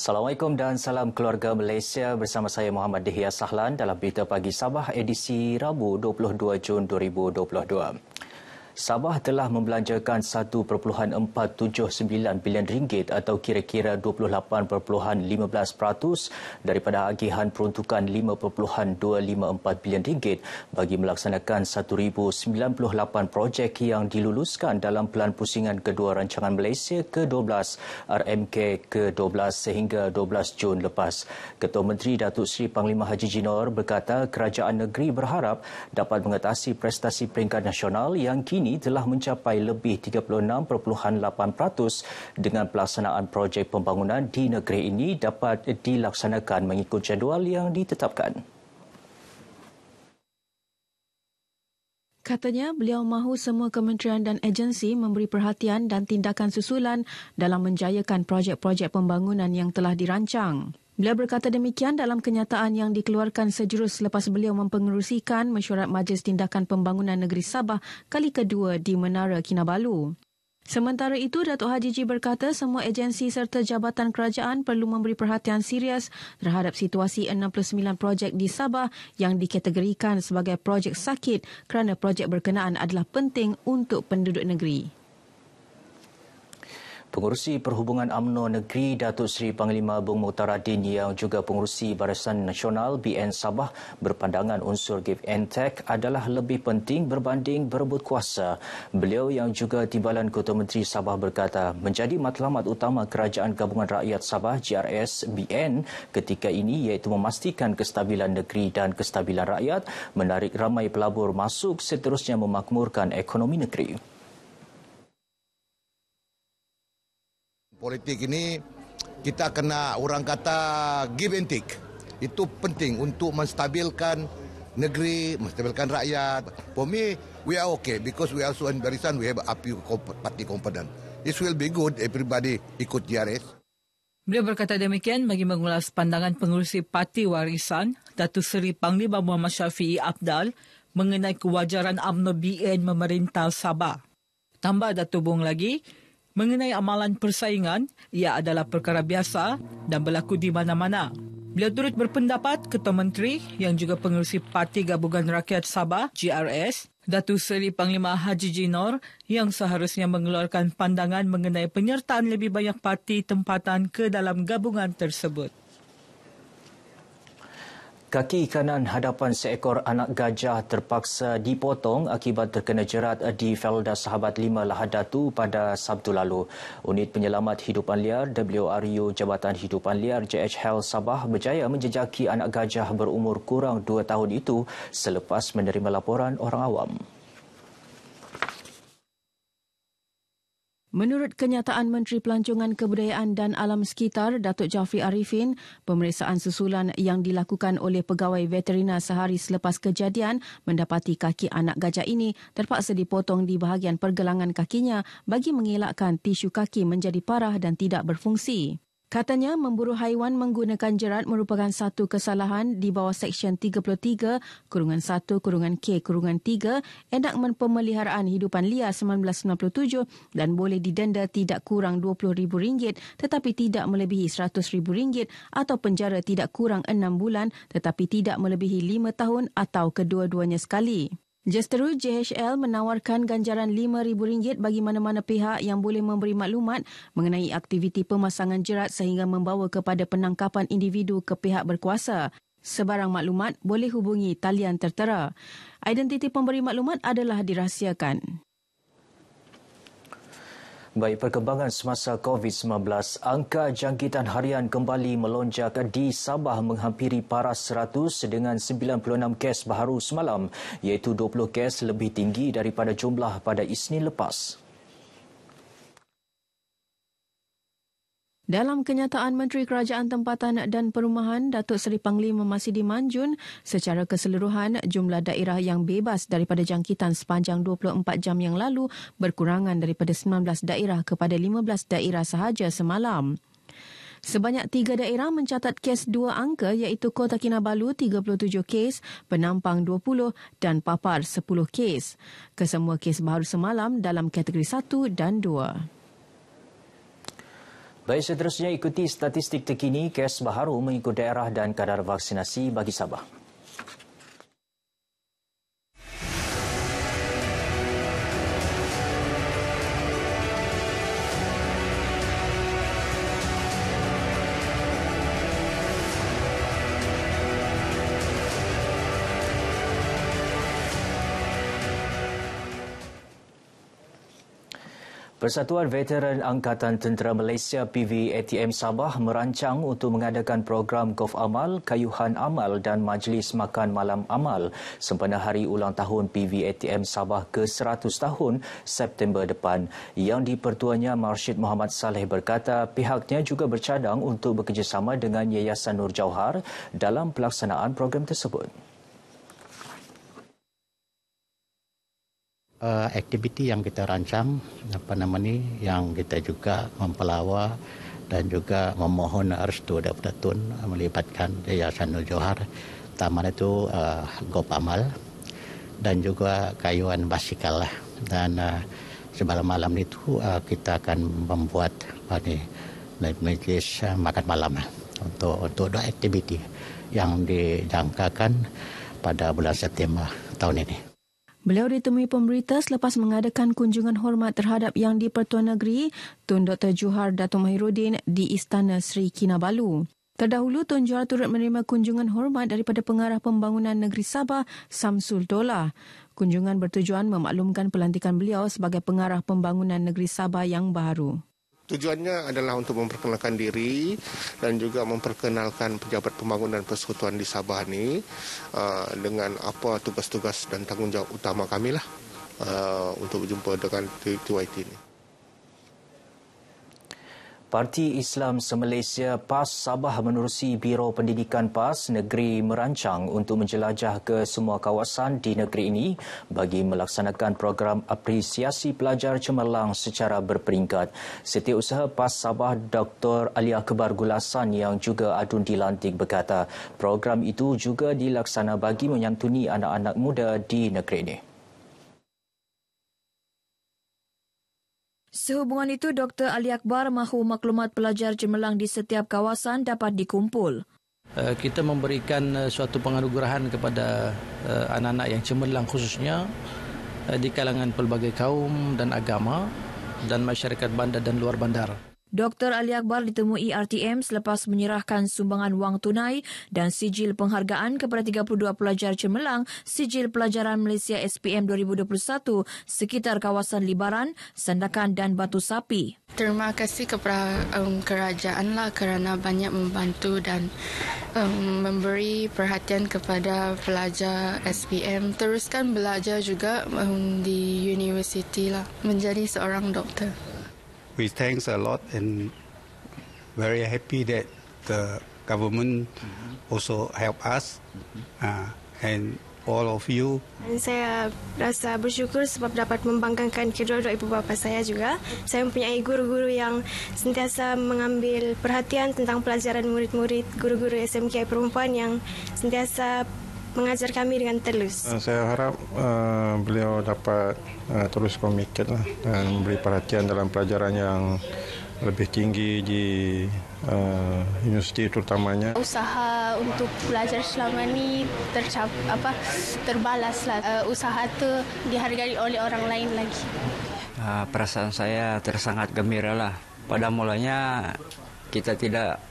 Assalamualaikum dan salam keluarga Malaysia bersama saya Muhammad Dihya Sahlan dalam Berita Pagi Sabah edisi Rabu 22 Jun 2022. Sabah telah membelanjakan 1.479 bilion ringgit atau kira-kira 28.15% daripada agihan peruntukan 5.254 bilion ringgit bagi melaksanakan 1098 projek yang diluluskan dalam pelan pusingan kedua rancangan Malaysia ke-12 RMK ke-12 sehingga 12 Jun lepas. Ketua Menteri Datuk Seri Panglima Haji Jinor berkata kerajaan negeri berharap dapat mengatasi prestasi peringkat nasional yang kini ini telah mencapai lebih 36.8% dengan pelaksanaan projek pembangunan di negeri ini dapat dilaksanakan mengikut jadual yang ditetapkan. Katanya beliau mahu semua kementerian dan agensi memberi perhatian dan tindakan susulan dalam menjayakan projek-projek pembangunan yang telah dirancang. Beliau berkata demikian dalam kenyataan yang dikeluarkan sejurus selepas beliau mempengerusikan mesyuarat Majlis Tindakan Pembangunan Negeri Sabah kali kedua di Menara Kinabalu. Sementara itu, Datuk Haji Ji berkata semua agensi serta jabatan kerajaan perlu memberi perhatian serius terhadap situasi 69 projek di Sabah yang dikategorikan sebagai projek sakit kerana projek berkenaan adalah penting untuk penduduk negeri. Pengurusi Perhubungan Amno Negeri Datuk Seri Panglima Bung Mutaradin yang juga pengurusi Barisan Nasional BN Sabah berpandangan unsur give and take adalah lebih penting berbanding berebut kuasa. Beliau yang juga timbalan Ketua Menteri Sabah berkata, menjadi matlamat utama Kerajaan Gabungan Rakyat Sabah GRS BN ketika ini iaitu memastikan kestabilan negeri dan kestabilan rakyat, menarik ramai pelabur masuk seterusnya memakmurkan ekonomi negeri. politik ini kita kena orang kata give and take. Itu penting untuk menstabilkan negeri, menstabilkan rakyat. For me, we are okay because we also in Barisan we have a few party competent. This will be good, everybody ikut JRS. Beliau berkata demikian bagi mengulas pandangan pengurusi parti warisan, Datuk Seri Panglima Muhammad Syafii Abdal mengenai kewajaran UMNO BN memerintah Sabah. Tambah Datuk Bung lagi, Mengenai amalan persaingan, ia adalah perkara biasa dan berlaku di mana-mana. Beliau turut berpendapat Ketua Menteri yang juga pengurusi Parti Gabungan Rakyat Sabah, GRS, Datu Seri Panglima Haji Jinor yang seharusnya mengeluarkan pandangan mengenai penyertaan lebih banyak parti tempatan ke dalam gabungan tersebut. Kaki kanan hadapan seekor anak gajah terpaksa dipotong akibat terkena jerat di Felda Sahabat 5 Lahadatu pada Sabtu lalu. Unit Penyelamat Hidupan Liar WRU Jabatan Hidupan Liar JH Health Sabah berjaya menjejaki anak gajah berumur kurang 2 tahun itu selepas menerima laporan orang awam. Menurut kenyataan Menteri Pelancongan Kebudayaan dan Alam Sekitar, Datuk Jafri Arifin, pemeriksaan susulan yang dilakukan oleh pegawai veterina sehari selepas kejadian mendapati kaki anak gajah ini terpaksa dipotong di bahagian pergelangan kakinya bagi mengelakkan tisu kaki menjadi parah dan tidak berfungsi. Katanya memburu haiwan menggunakan jerat merupakan satu kesalahan di bawah Seksyen 33, Kurungan 1, Kurungan K, Kurungan 3, Enakmen Pemeliharaan Hidupan Liar 1997 dan boleh didenda tidak kurang RM20,000 tetapi tidak melebihi RM100,000 atau penjara tidak kurang enam bulan tetapi tidak melebihi lima tahun atau kedua-duanya sekali. Jesteru JHL menawarkan ganjaran RM5,000 bagi mana-mana pihak yang boleh memberi maklumat mengenai aktiviti pemasangan jerat sehingga membawa kepada penangkapan individu ke pihak berkuasa. Sebarang maklumat boleh hubungi talian tertera. Identiti pemberi maklumat adalah dirahsiakan. Baik perkembangan semasa COVID-19, angka jangkitan harian kembali melonjak di Sabah menghampiri paras 100 dengan 96 kes baharu semalam, iaitu 20 kes lebih tinggi daripada jumlah pada Isnin lepas. Dalam kenyataan Menteri Kerajaan Tempatan dan Perumahan, Datuk Seri Panglima masih dimanjun. secara keseluruhan jumlah daerah yang bebas daripada jangkitan sepanjang 24 jam yang lalu berkurangan daripada 19 daerah kepada 15 daerah sahaja semalam. Sebanyak tiga daerah mencatat kes dua angka iaitu Kota Kinabalu 37 kes, Penampang 20 dan Papar 10 kes. Kesemua kes baru semalam dalam kategori 1 dan 2. Baik, seterusnya ikuti statistik terkini kes baharu mengikut daerah dan kadar vaksinasi bagi Sabah. Persatuan Veteran Angkatan Tentera Malaysia PVATM Sabah merancang untuk mengadakan program Gov Amal, Kayuhan Amal dan Majlis Makan Malam Amal sempena hari ulang tahun PVATM Sabah ke-100 tahun September depan. Yang dipertuanya Marsyid Muhammad Saleh berkata pihaknya juga bercadang untuk bekerjasama dengan Yayasan Nur Jauhar dalam pelaksanaan program tersebut. uh, aktiviti yang kita rancang apa nama ni yang kita juga mempelawa dan juga memohon restu daripada Tun eh, melibatkan Yayasan Nur Johar taman itu uh, eh, Gop Amal dan juga kayuan basikal lah dan uh, sebelum malam itu uh, kita akan membuat apa ni majlis uh, makan malam lah untuk untuk dua aktiviti yang dijangkakan pada bulan September tahun ini. Beliau ditemui pemberita selepas mengadakan kunjungan hormat terhadap Yang di-Pertuan Negeri, Tun Dr. Juhar Datuk Mahirudin di Istana Sri Kinabalu. Terdahulu, Tun Juhar turut menerima kunjungan hormat daripada Pengarah Pembangunan Negeri Sabah, Samsul Dolah. Kunjungan bertujuan memaklumkan pelantikan beliau sebagai Pengarah Pembangunan Negeri Sabah yang baru. Tujuannya adalah untuk memperkenalkan diri dan juga memperkenalkan pejabat pembangunan persekutuan di Sabah ini uh, dengan apa tugas-tugas dan tanggungjawab utama kami lah uh, untuk berjumpa dengan TYT ini. Parti Islam Semalaysia PAS Sabah menerusi Biro Pendidikan PAS Negeri merancang untuk menjelajah ke semua kawasan di negeri ini bagi melaksanakan program apresiasi pelajar cemerlang secara berperingkat. Setiausaha PAS Sabah Dr. Ali Akbar Gulasan yang juga adun dilantik berkata program itu juga dilaksana bagi menyantuni anak-anak muda di negeri ini. Sehubungan itu, Dr. Ali Akbar mahu maklumat pelajar cemerlang di setiap kawasan dapat dikumpul. Eh, kita memberikan eh, suatu penganugerahan kepada eh, anak-anak yang cemerlang khususnya di kalangan pelbagai kaum dan agama dan masyarakat bandar dan luar bandar. Dr. Ali Akbar ditemui RTM selepas menyerahkan sumbangan wang tunai dan sijil penghargaan kepada 32 pelajar cemerlang sijil pelajaran Malaysia SPM 2021 sekitar kawasan Libaran, Sandakan dan Batu Sapi. Terima kasih kepada um, kerajaan lah kerana banyak membantu dan um, memberi perhatian kepada pelajar SPM. Teruskan belajar juga um, di universiti lah menjadi seorang doktor we thanks a lot and very happy that the government mm-hmm. also help us mm-hmm. uh, and all of you. Dan saya rasa bersyukur sebab dapat membanggakan kedua-dua ibu bapa saya juga. Saya mempunyai guru-guru yang sentiasa mengambil perhatian tentang pelajaran murid-murid guru-guru SMK perempuan yang sentiasa mengajar kami dengan telus. Ah, saya harap uh, beliau dapat uh, terus komited lah dan beri perhatian dalam pelajaran yang lebih tinggi di uh, universiti terutamanya. Usaha untuk belajar selama ini tercap apa terbalas lah. Uh, usaha itu dihargai oleh orang lain lagi. Uh, perasaan saya tersangat gembira lah. Pada mulanya kita tidak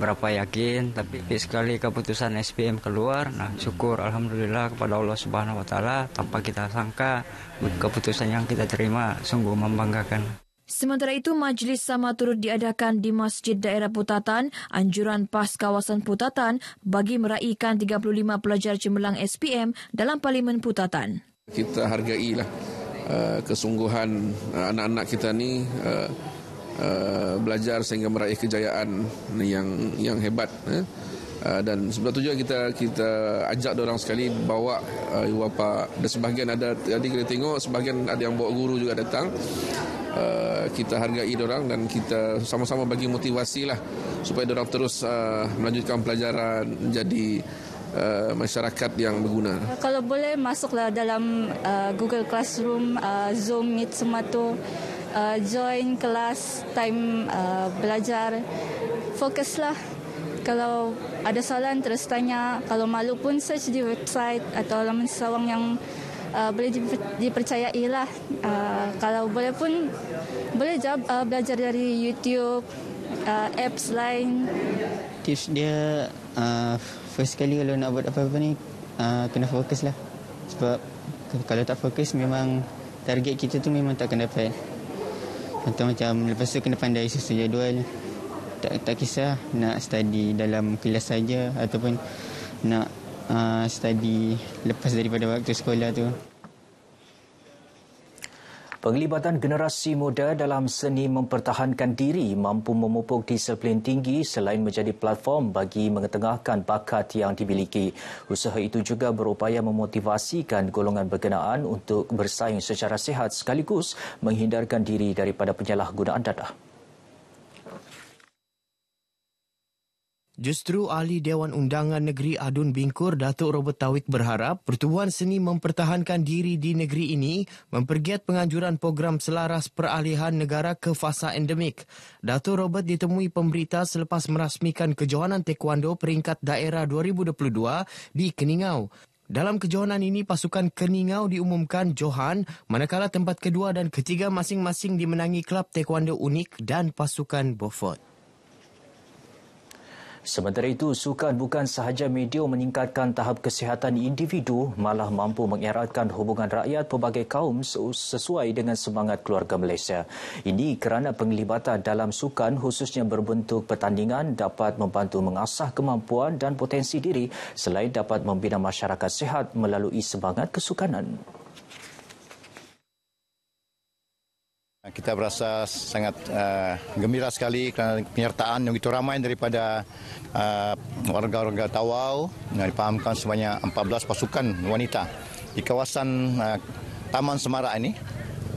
berapa yakin tapi hmm. sekali keputusan SPM keluar nah hmm. syukur alhamdulillah kepada Allah Subhanahu wa taala tanpa hmm. kita sangka keputusan yang kita terima sungguh membanggakan Sementara itu, majlis sama turut diadakan di Masjid Daerah Putatan, anjuran PAS kawasan Putatan bagi meraihkan 35 pelajar cemerlang SPM dalam Parlimen Putatan. Kita hargailah eh, kesungguhan eh, anak-anak kita ni eh, Eh, belajar sehingga meraih kejayaan yang yang hebat eh. eh. dan sebab tu juga kita kita ajak dia orang sekali bawa uh, ibu bapa dan sebahagian ada tadi kita tengok sebahagian ada yang bawa guru juga datang uh, kita hargai dia orang dan kita sama-sama bagi motivasi lah supaya dia orang terus uh, melanjutkan pelajaran jadi uh, masyarakat yang berguna. Kalau boleh masuklah dalam uh, Google Classroom uh, Zoom Meet semua tu uh, join kelas time uh, belajar fokuslah kalau ada soalan terus tanya kalau malu pun search di website atau laman sawang yang uh, boleh dipercayai lah uh, kalau boleh pun boleh jawab uh, belajar dari YouTube uh, apps lain tips dia uh, first kali kalau nak buat apa-apa ni uh, kena fokuslah. sebab kalau tak fokus memang target kita tu memang tak akan dapat atau macam lepas tu kena pandai susun jadual. Tak, tak kisah nak study dalam kelas saja ataupun nak uh, study lepas daripada waktu sekolah tu. Penglibatan generasi muda dalam seni mempertahankan diri mampu memupuk disiplin tinggi selain menjadi platform bagi mengetengahkan bakat yang dimiliki. Usaha itu juga berupaya memotivasikan golongan berkenaan untuk bersaing secara sehat sekaligus menghindarkan diri daripada penyalahgunaan dadah. Justru ahli Dewan Undangan Negeri Adun Bingkur Datuk Robert Tawik berharap pertubuhan seni mempertahankan diri di negeri ini mempergiat penganjuran program selaras peralihan negara ke fasa endemik. Datuk Robert ditemui pemberita selepas merasmikan kejohanan taekwondo peringkat daerah 2022 di Keningau. Dalam kejohanan ini, pasukan Keningau diumumkan Johan, manakala tempat kedua dan ketiga masing-masing dimenangi klub taekwondo unik dan pasukan Beaufort. Sementara itu, sukan bukan sahaja media meningkatkan tahap kesihatan individu, malah mampu mengeratkan hubungan rakyat pelbagai kaum sesuai dengan semangat keluarga Malaysia. Ini kerana penglibatan dalam sukan khususnya berbentuk pertandingan dapat membantu mengasah kemampuan dan potensi diri selain dapat membina masyarakat sihat melalui semangat kesukanan. Kita berasa sangat uh, gembira sekali kerana penyertaan yang begitu ramai daripada uh, warga-warga Tawau yang dipahamkan sebanyak 14 pasukan wanita di kawasan uh, Taman Semarak ini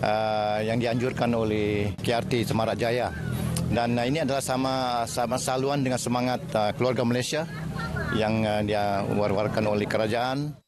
uh, yang dianjurkan oleh KRT Semarak Jaya. Dan uh, ini adalah sama sama saluan dengan semangat uh, keluarga Malaysia yang uh, dia war-warkan oleh kerajaan.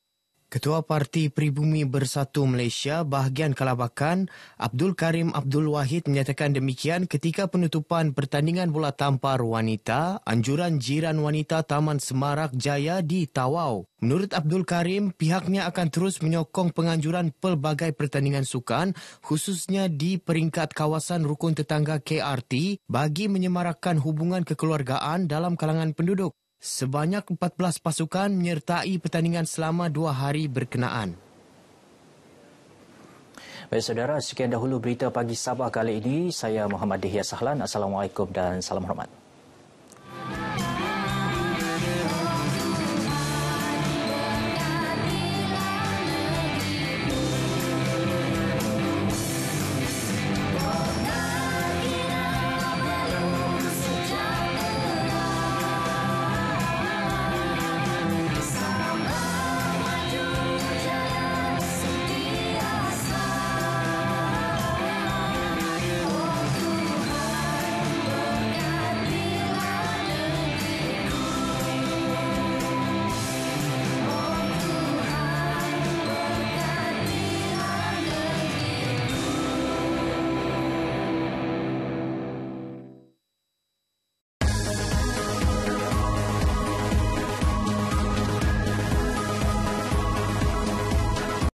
Ketua Parti Pribumi Bersatu Malaysia, bahagian Kalabakan Abdul Karim Abdul Wahid menyatakan demikian ketika penutupan pertandingan bola tampar wanita Anjuran Jiran Wanita Taman Semarak Jaya di Tawau. Menurut Abdul Karim, pihaknya akan terus menyokong penganjuran pelbagai pertandingan sukan khususnya di peringkat kawasan rukun tetangga KRT bagi menyemarakkan hubungan kekeluargaan dalam kalangan penduduk. Sebanyak 14 pasukan menyertai pertandingan selama dua hari berkenaan. Baik saudara, sekian dahulu berita pagi Sabah kali ini. Saya Muhammad Dihya Sahlan. Assalamualaikum dan salam hormat.